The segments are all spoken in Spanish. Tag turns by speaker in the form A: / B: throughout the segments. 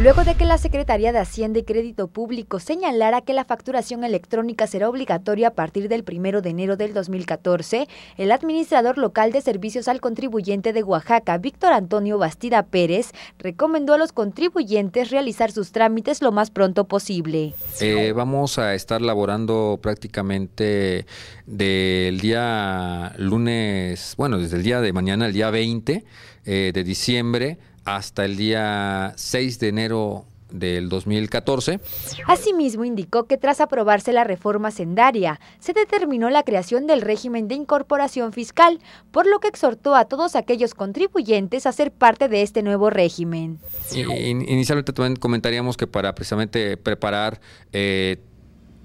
A: Luego de que la Secretaría de Hacienda y Crédito Público señalara que la facturación electrónica será obligatoria a partir del 1 de enero del 2014, el administrador local de servicios al contribuyente de Oaxaca, Víctor Antonio Bastida Pérez, recomendó a los contribuyentes realizar sus trámites lo más pronto posible.
B: Eh, vamos a estar laborando prácticamente del día lunes, bueno, desde el día de mañana, el día 20 eh, de diciembre, hasta el día 6 de enero del 2014.
A: Asimismo, indicó que tras aprobarse la reforma sendaria, se determinó la creación del régimen de incorporación fiscal, por lo que exhortó a todos aquellos contribuyentes a ser parte de este nuevo régimen.
B: Inicialmente también comentaríamos que para precisamente preparar eh,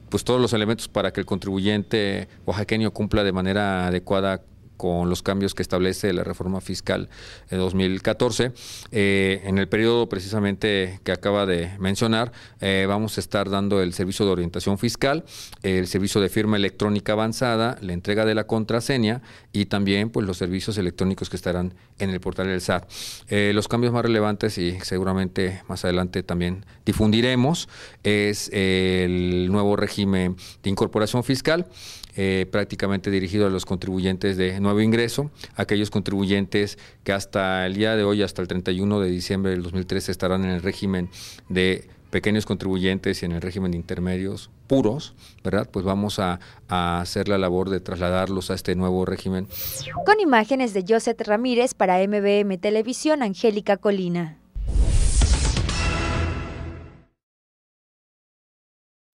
B: pues todos los elementos para que el contribuyente oaxaqueño cumpla de manera adecuada con los cambios que establece la reforma fiscal de 2014. Eh, en el periodo precisamente que acaba de mencionar, eh, vamos a estar dando el servicio de orientación fiscal, el servicio de firma electrónica avanzada, la entrega de la contraseña y también pues, los servicios electrónicos que estarán en el portal del SAT. Eh, los cambios más relevantes y seguramente más adelante también difundiremos es el nuevo régimen de incorporación fiscal. Eh, prácticamente dirigido a los contribuyentes de nuevo ingreso, aquellos contribuyentes que hasta el día de hoy, hasta el 31 de diciembre del 2013, estarán en el régimen de pequeños contribuyentes y en el régimen de intermedios puros, ¿verdad? Pues vamos a, a, hacer la labor de trasladarlos a este nuevo régimen.
A: Con imágenes de Joseph Ramírez para MBM Televisión, Angélica Colina.